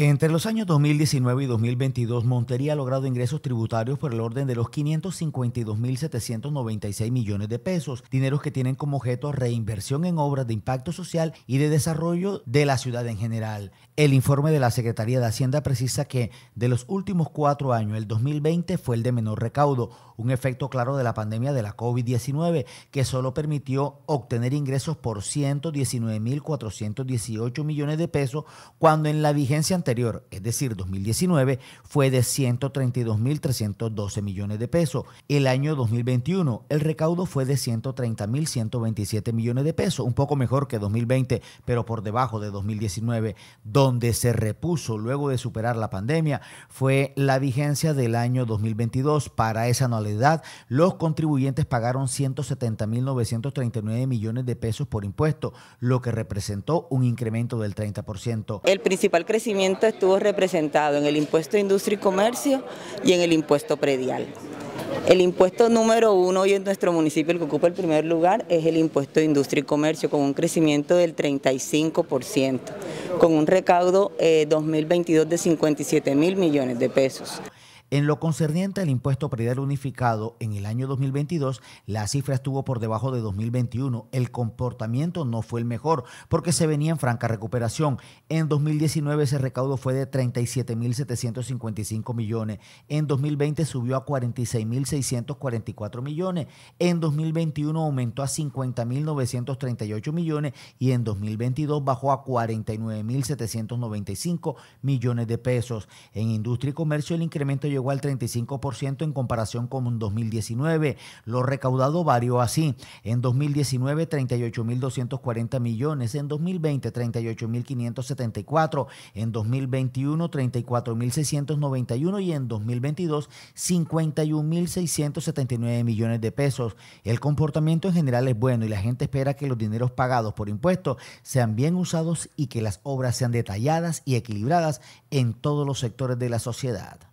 Entre los años 2019 y 2022, Montería ha logrado ingresos tributarios por el orden de los 552.796 millones de pesos, dineros que tienen como objeto reinversión en obras de impacto social y de desarrollo de la ciudad en general. El informe de la Secretaría de Hacienda precisa que de los últimos cuatro años, el 2020 fue el de menor recaudo, un efecto claro de la pandemia de la COVID-19, que solo permitió obtener ingresos por 119.418 millones de pesos, cuando en la vigencia anterior, es decir, 2019, fue de 132.312 millones de pesos. El año 2021, el recaudo fue de 130.127 millones de pesos, un poco mejor que 2020, pero por debajo de 2019, donde se repuso luego de superar la pandemia fue la vigencia del año 2022. Para esa anualidad, los contribuyentes pagaron 170.939 millones de pesos por impuesto, lo que representó un incremento del 30%. El principal crecimiento estuvo representado en el impuesto de industria y comercio y en el impuesto predial. El impuesto número uno hoy en nuestro municipio, el que ocupa el primer lugar, es el impuesto de industria y comercio, con un crecimiento del 35% con un recaudo 2022 eh, de 57 mil millones de pesos. En lo concerniente al impuesto predial unificado, en el año 2022 la cifra estuvo por debajo de 2021. El comportamiento no fue el mejor porque se venía en franca recuperación. En 2019 ese recaudo fue de 37.755 millones. En 2020 subió a 46.644 millones. En 2021 aumentó a 50.938 millones y en 2022 bajó a 49.795 millones de pesos. En industria y comercio el incremento llegó llegó al 35% en comparación con 2019. Lo recaudado varió así. En 2019, 38.240 millones. En 2020, 38.574. En 2021, 34.691. Y en 2022, 51.679 millones de pesos. El comportamiento en general es bueno y la gente espera que los dineros pagados por impuestos sean bien usados y que las obras sean detalladas y equilibradas en todos los sectores de la sociedad.